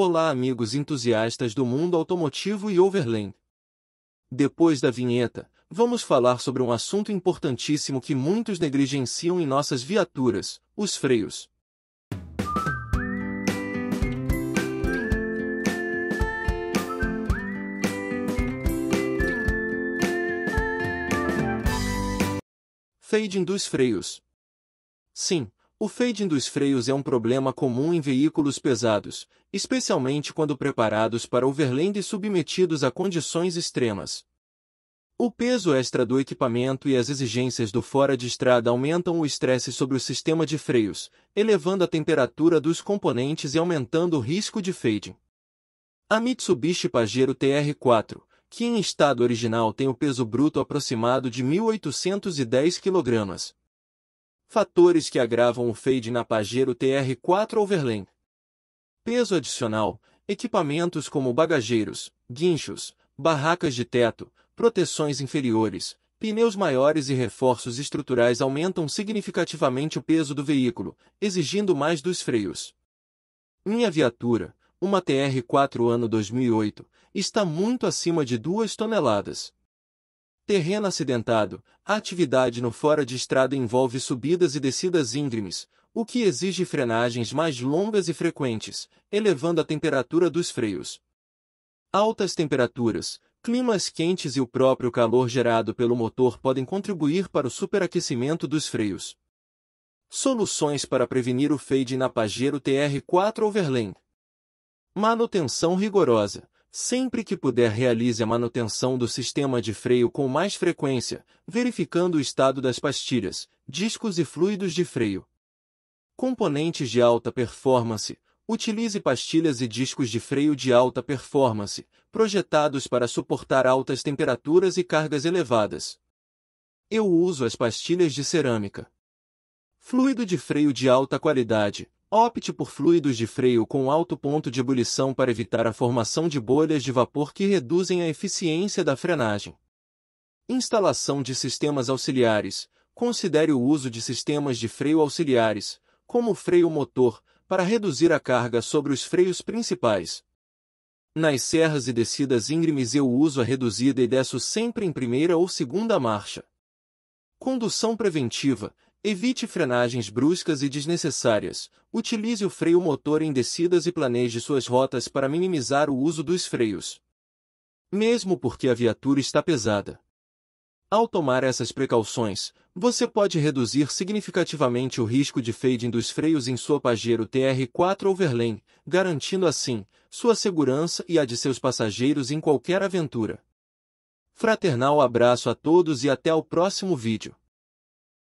Olá amigos entusiastas do mundo automotivo e overland. Depois da vinheta, vamos falar sobre um assunto importantíssimo que muitos negligenciam em nossas viaturas, os freios. Fading dos freios. Sim, o fading dos freios é um problema comum em veículos pesados, especialmente quando preparados para overland e submetidos a condições extremas. O peso extra do equipamento e as exigências do fora de estrada aumentam o estresse sobre o sistema de freios, elevando a temperatura dos componentes e aumentando o risco de fading. A Mitsubishi Pajero TR4, que em estado original tem o peso bruto aproximado de 1.810 kg, fatores que agravam o fade na Pajero TR4 Overland. Peso adicional, equipamentos como bagageiros, guinchos, barracas de teto, proteções inferiores, pneus maiores e reforços estruturais aumentam significativamente o peso do veículo, exigindo mais dos freios. Minha viatura, uma TR4 ano 2008, está muito acima de 2 toneladas. Terreno acidentado, a atividade no fora de estrada envolve subidas e descidas íngremes, o que exige frenagens mais longas e frequentes, elevando a temperatura dos freios. Altas temperaturas, climas quentes e o próprio calor gerado pelo motor podem contribuir para o superaquecimento dos freios. Soluções para prevenir o fade na Pajero TR4 Overland. Manutenção rigorosa Sempre que puder, realize a manutenção do sistema de freio com mais frequência, verificando o estado das pastilhas, discos e fluidos de freio. Componentes de alta performance. Utilize pastilhas e discos de freio de alta performance, projetados para suportar altas temperaturas e cargas elevadas. Eu uso as pastilhas de cerâmica. Fluido de freio de alta qualidade. Opte por fluidos de freio com alto ponto de ebulição para evitar a formação de bolhas de vapor que reduzem a eficiência da frenagem. Instalação de sistemas auxiliares. Considere o uso de sistemas de freio auxiliares, como o freio motor, para reduzir a carga sobre os freios principais. Nas serras e descidas íngremes eu uso a reduzida e desço sempre em primeira ou segunda marcha. Condução preventiva. Evite frenagens bruscas e desnecessárias. Utilize o freio motor em descidas e planeje suas rotas para minimizar o uso dos freios. Mesmo porque a viatura está pesada. Ao tomar essas precauções, você pode reduzir significativamente o risco de fading dos freios em sua Pajero TR4 Overland, garantindo assim sua segurança e a de seus passageiros em qualquer aventura. Fraternal abraço a todos e até o próximo vídeo.